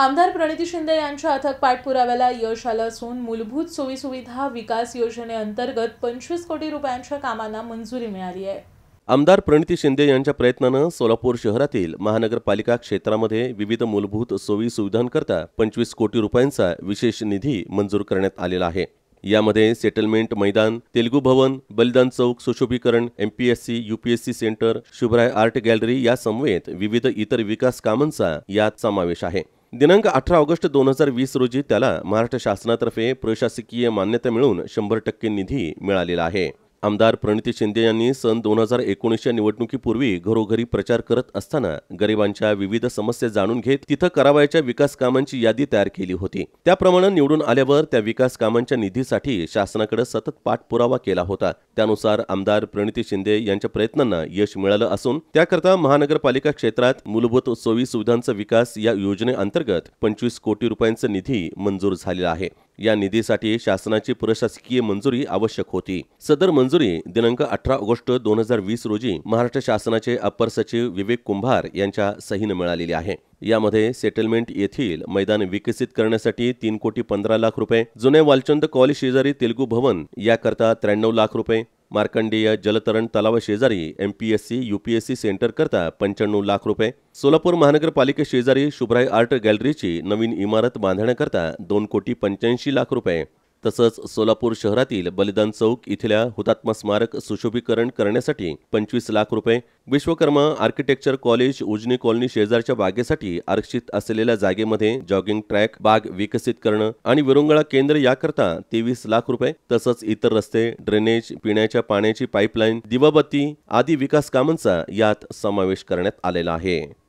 आमदार प्रणिती शिंदे यांच्या अथक पाठपुराव्याला यश आलं असून मूलभूत सोयीसुविधा विकास योजनेअंतर्गत पंचवीस कोटी रुपयांच्या कामांना मंजुरी मिळाली आहे आमदार प्रणिती शिंदे यांच्या प्रयत्नानं सोलापूर शहरातील महानगरपालिका क्षेत्रामध्ये विविध मूलभूत सोयी सुविधांकरता पंचवीस कोटी रुपयांचा विशेष निधी मंजूर करण्यात आलेला आहे यामध्ये सेटलमेंट मैदान तेलगू भवन बलिदान चौक सुशोभीकरण MPSC C centre Shubhrai art gallery यासमवेत विविध इतर विकास कामांचा यात समावेश आहे दिनांक अठरा ऑगस्ट दोन हजार वीस रोजी त्याला महाराष्ट्र शासनातर्फे प्रशासकीय मान्यता मिळून शंभर टक्के निधी मिळालेला आहे आमदार प्रणिती शिंदे यांनी सन दोन हजार एकोणीसच्या निवडणुकीपूर्वी घरोघरी प्रचार करत असताना गरिबांच्या विविध समस्या जाणून घेत तिथं करावयाच्या विकास कामांची यादी तयार केली होती त्याप्रमाणे निवडून आल्यावर त्या विकास कामांच्या निधीसाठी शासनाकडे सतत पाठपुरावा केला होता त्यानुसार आमदार प्रणिती शिंदे यांच्या प्रयत्नांना यश मिळालं असून त्याकरता महानगरपालिका क्षेत्रात मूलभूत सोयी सुविधांचा विकास या योजनेअंतर्गत पंचवीस कोटी रुपयांचा निधी मंजूर झालेला आहे या निधीसाठी शासनाची प्रशासकीय मंजुरी आवश्यक होती सदर मंजुरी दिनांक अठरा ऑगस्ट दोन हजार वीस रोजी महाराष्ट्र शासनाचे अपर सचिव विवेक कुंभार यांच्या सहीनं मिळालेली आहे यामध्ये सेटलमेंट येथील मैदान विकसित करण्यासाठी तीन कोटी पंधरा लाख रुपये जुने वालचंद कॉलेज शेजारी तेलुगू भवन याकरता त्र्याण्णव लाख रुपये मार्कंडेय जलतरण तलाव शेजारी, P S C U P S C सेंटरकरता पंच्याण्णव लाख रुपये सोलापूर शेजारी शुभ्राई आर्ट गॅलरीची नवीन इमारत बांधण्याकरता दोन कोटी पंच्याऐंशी लाख रुपये तसंच सोलापूर शहरातील बलिदान चौक इथल्या हुतात्मा स्मारक सुशोभीकरण करण्यासाठी पंचवीस लाख रुपये Vishwakarma architecture college Ujani colony शेजारच्या बागेसाठी आरक्षित असलेल्या जागेमध्ये जॉगिंग ट्रॅक बाग विकसित करणं आणि विरुंगळा केंद्र याकरता तेवीस लाख रुपये तसंच इतर रस्ते ड्रेनेज पिण्याच्या पाण्याची पाईपलाईन दिवाबत्ती आदी विकास कामांचा यात समावेश करण्यात आलेला आहे